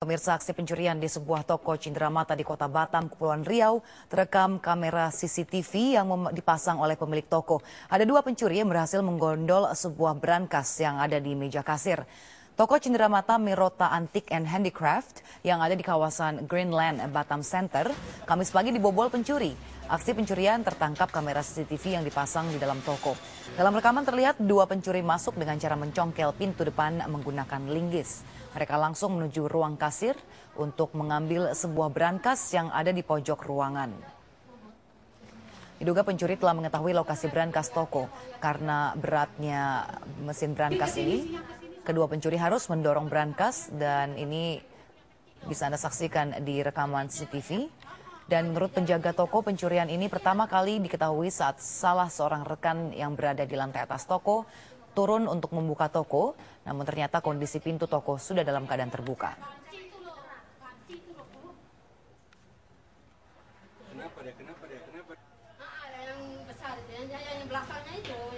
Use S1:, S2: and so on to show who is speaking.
S1: Pemirsa aksi pencurian di sebuah toko cindramata di kota Batam, Kepulauan Riau terekam kamera CCTV yang dipasang oleh pemilik toko. Ada dua pencuri yang berhasil menggondol sebuah brankas yang ada di meja kasir. Toko cindramata Mirota Antik and Handicraft yang ada di kawasan Greenland, Batam Center, Kamis pagi dibobol pencuri. Aksi pencurian tertangkap kamera CCTV yang dipasang di dalam toko. Dalam rekaman terlihat dua pencuri masuk dengan cara mencongkel pintu depan menggunakan linggis. Mereka langsung menuju ruang kasir untuk mengambil sebuah brankas yang ada di pojok ruangan. Diduga pencuri telah mengetahui lokasi brankas toko karena beratnya mesin brankas ini. Kedua pencuri harus mendorong brankas dan ini bisa Anda saksikan di rekaman CCTV. Dan menurut penjaga toko, pencurian ini pertama kali diketahui saat salah seorang rekan yang berada di lantai atas toko turun untuk membuka toko, namun ternyata kondisi pintu toko sudah dalam keadaan terbuka.
S2: Kenapa dia? Kenapa dia? Kenapa?
S3: Ah, yang besar yang belakangnya itu.